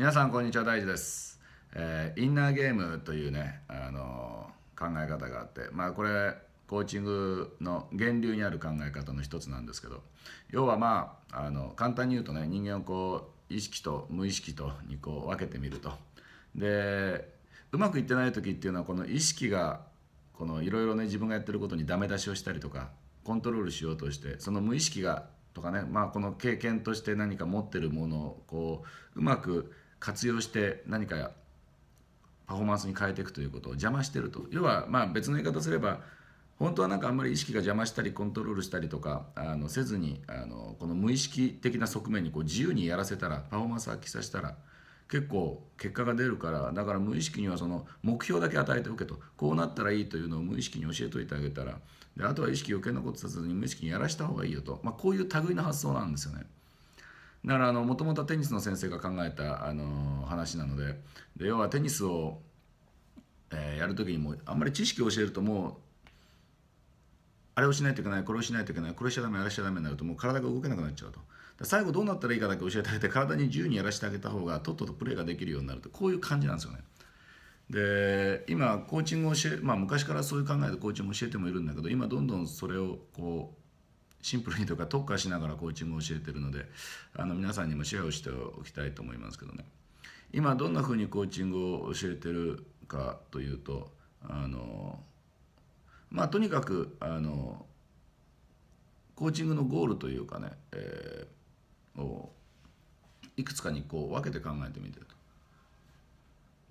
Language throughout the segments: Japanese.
皆さんこんにちは大地です、えー、インナーゲームというね、あの考え方があってまあこれコーチングの源流にある考え方の一つなんですけど要はまああの簡単に言うとね人間をこう意識と無意識とにこう分けてみるとでうまくいってない時っていうのはこの意識がこのいろいろね自分がやってることにダメ出しをしたりとかコントロールしようとしてその無意識がとかねまあこの経験として何か持ってるものをこううまく活用して何かパフォーマンスに変えていくということを邪魔してると要はまあ別の言い方すれば本当はなんかあんまり意識が邪魔したりコントロールしたりとかあのせずにあのこの無意識的な側面にこう自由にやらせたらパフォーマンス発揮させたら結構結果が出るからだから無意識にはその目標だけ与えておけとこうなったらいいというのを無意識に教えといてあげたらであとは意識余計なことさせずに無意識にやらした方がいいよと、まあ、こういう類の発想なんですよね。だからもともとはテニスの先生が考えた、あの話なのでで要はテニスを、えやる時にもあんまり知識を教えるともうあれをしないといけないこれをしないといけないこれしちゃダメあれしちゃダメになるともう体が動けなくなっちゃうと最後どうなったらいいかだけ教えてあげて体に自由にやらせてあげた方がとっととプレーができるようになるとこういう感じなんですよねで今コーチングを教えまあ昔からそういう考えでコーチングを教えてもいるんだけど今どんどんそれをこうシンプルにとか特化しながらコーチングを教えてるのであの皆さんにもシェアをしておきたいと思いますけどね今どんなふうにコーチングを教えてるかというとあのまあとにかくあのコーチングのゴールというかね、えー、をいくつかにこう分けて考えてみてると。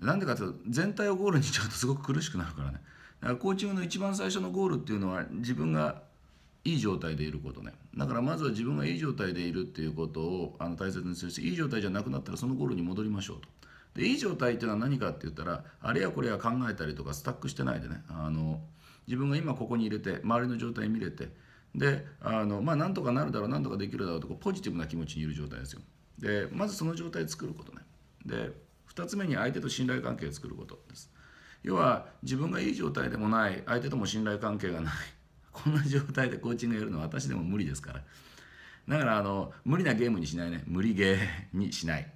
なんでかというと全体をゴールにしちゃうとすごく苦しくなるからね。だからコーチングの一番最初のゴールっていうのは自分がいい状態でいることねだからまずは自分がいい状態でいるっていうことをあの大切にするしいい状態じゃなくなったらその頃に戻りましょうとでいい状態っていうのは何かって言ったらあれやこれや考えたりとかスタックしてないでねあの自分が今ここに入れて周りの状態見れてであのまあなんとかなるだろうなんとかできるだろうとかポジティブな気持ちにいる状態ですよでまずその状態作ることねで2つ目に相手と信頼関係を作ることです要は自分がいい状態でもない相手とも信頼関係がないこんな状態でコーチングやるのは私でも無理ですからだからあの無理なゲームにしないね無理ゲーにしない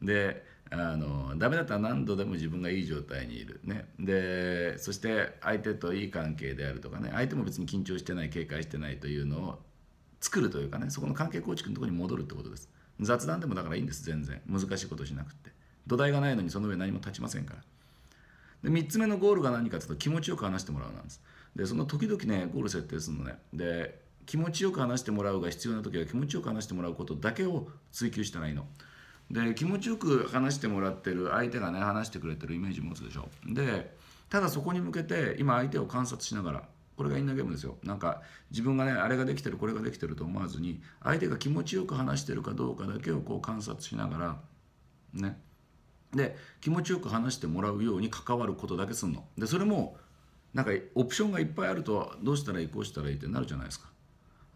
であのダメだったら何度でも自分がいい状態にいるねでそして相手といい関係であるとかね相手も別に緊張してない警戒してないというのを作るというかねそこの関係構築のとこに戻るってことです雑談でもだからいいんです全然難しいことしなくって土台がないのにその上何も立ちませんからで3つ目のゴールが何かというと気持ちよく話してもらうなんですでその時々ねゴール設定するのねで気持ちよく話してもらうが必要な時は気持ちよく話してもらうことだけを追求したらいいので気持ちよく話してもらってる相手がね話してくれてるイメージ持つでしょでただそこに向けて今相手を観察しながらこれがインナーゲームですよなんか自分がねあれができてるこれができてると思わずに相手が気持ちよく話してるかどうかだけをこう観察しながらねで気持ちよく話してもらうように関わることだけすんのでそれもなんかオプションがいっぱいあるとどうしたらいいこうしたらいいってなるじゃないですか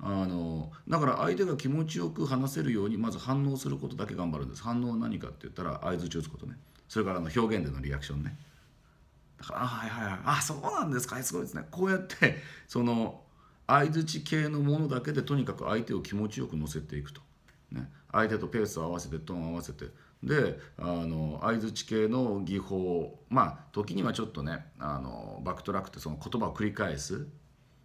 あのだから相手が気持ちよく話せるようにまず反応することだけ頑張るんです反応は何かって言ったら相づち打つことねそれからの表現でのリアクションねだから「あはいはいはいあそうなんですかすごいですね」こうやってその相づち系のものだけでとにかく相手を気持ちよく乗せていくと。ね、相手とペースを合わせてトーンを合わせてで相づち系の技法まあ時にはちょっとねあのバックトラックってその言葉を繰り返す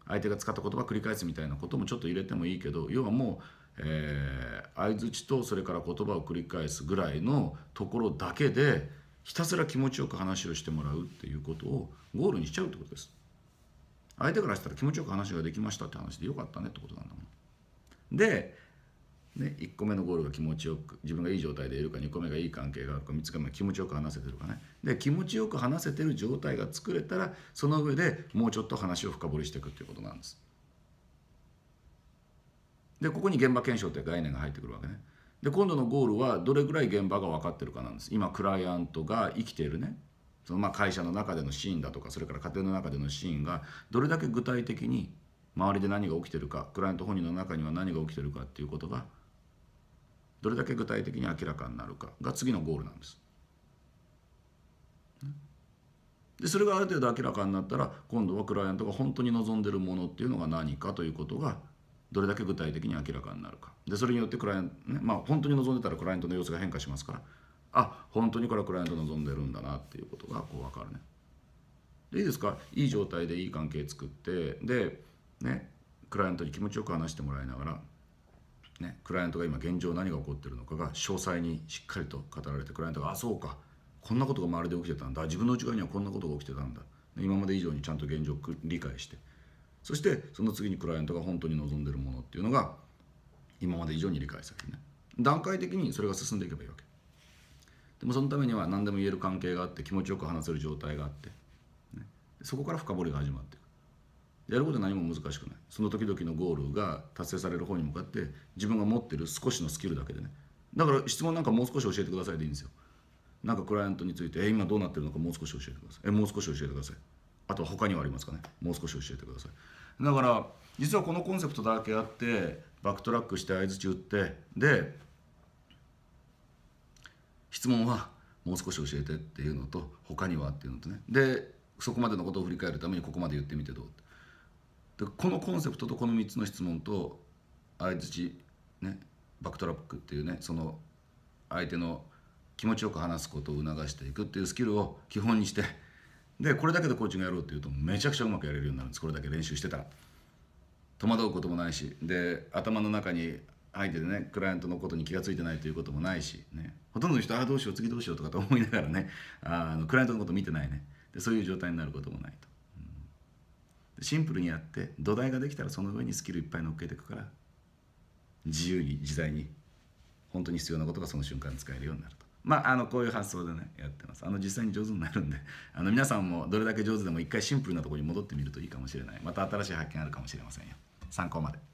相手が使った言葉を繰り返すみたいなこともちょっと入れてもいいけど要はもう、え相づちとそれから言葉を繰り返すぐらいのところだけでひたすら気持ちよく話をしてもらうっていうことをゴールにしちゃうってことです。相手からしたら気持ちよく話ができましたって話でよかったねってことなんだもん。でね、1個目のゴールが気持ちよく自分がいい状態でいるか2個目がいい関係があるか3つ目が気持ちよく話せてるかねで気持ちよく話せてる状態が作れたらその上でもうちょっと話を深掘りしていくっていうことなんですでここに現場検証って概念が入ってくるわけねで今度のゴールはどれぐらい現場が分かってるかなんです今クライアントが生きているねそのまあ会社の中でのシーンだとかそれから家庭の中でのシーンがどれだけ具体的に周りで何が起きてるかクライアント本人の中には何が起きてるかっていうことがどれだけ具体的に明らかになるかが次のゴールなんです。でそれがある程度明らかになったら今度はクライアントが本当に望んでるものっていうのが何かということがどれだけ具体的に明らかになるかでそれによってクライアントねまあ本当に望んでたらクライアントの様子が変化しますからあ本当にこれはクライアント望んでるんだなっていうことがこう分かるねでいいですかいい状態でいい関係作ってでねクライアントに気持ちよく話してもらいながらね、クライアントが今現状何が起こってるのかが詳細にしっかりと語られてクライアントが「あそうかこんなことが周りで起きてたんだ自分の内側にはこんなことが起きてたんだ」今まで以上にちゃんと現状を理解してそしてその次にクライアントが本当に望んでるものっていうのが今まで以上に理解されるね段階的にそれが進んでいけばいいわけでもそのためには何でも言える関係があって気持ちよく話せる状態があって、ね、そこから深掘りが始まってやることは何も難しくないその時々のゴールが達成される方に向かって自分が持ってる少しのスキルだけでねだから質問なんかもう少し教えてくださいでいいんですよなんかクライアントについて「え今どうなってるのかもう少し教えてください」え「もう少し教えてください」あとは他にはありますかねもう少し教えてくださいだから実はこのコンセプトだけあってバックトラックして相づち打ってで質問はもう少し教えてっていうのと他にはっていうのとねでそこまでのことを振り返るためにここまで言ってみてどうってこのコンセプトとこの3つの質問と相づちねバックトラックっていうねその相手の気持ちよく話すことを促していくっていうスキルを基本にしてでこれだけでコーチングやろうっていうとめちゃくちゃうまくやれるようになるんですこれだけ練習してたら戸惑うこともないしで頭の中に相手でねクライアントのことに気が付いてないということもないし、ね、ほとんどの人ああどうしよう次どうしようとかと思いながらねあのクライアントのこと見てないねでそういう状態になることもないと。シンプルにやって土台ができたらその上にスキルいっぱい乗っけていくから自由に自在に本当に必要なことがその瞬間使えるようになるとまああのこういう発想でねやってますあの実際に上手になるんであの皆さんもどれだけ上手でも一回シンプルなところに戻ってみるといいかもしれないまた新しい発見あるかもしれませんよ参考まで。